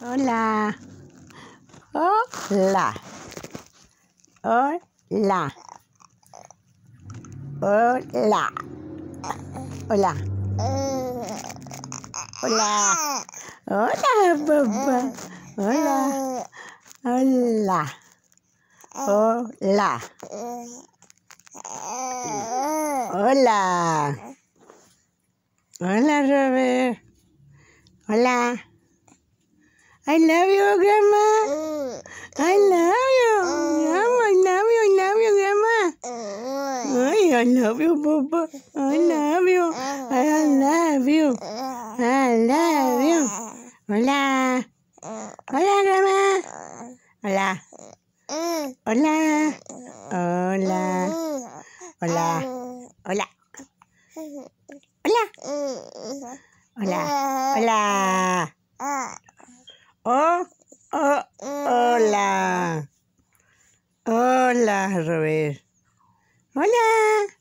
Hola. Hola. Hola. Hola. Hola. Hola. Hola, papá. Hola. Hola. Hola. Hola. Hola, Robert. Hola. I love you, Grandma. Ừ. I love you. Ừ. Grandma, ừ, I love you. I love you, Grandma. Ay, I love you, Papa. I love you. I love you. I love you. Hola. Hola, Grandma. Hola. Hola. Hola. Hola. Hola. Hola. Hola. Hola. Oh, oh, hola. Hola, Robert. Hola.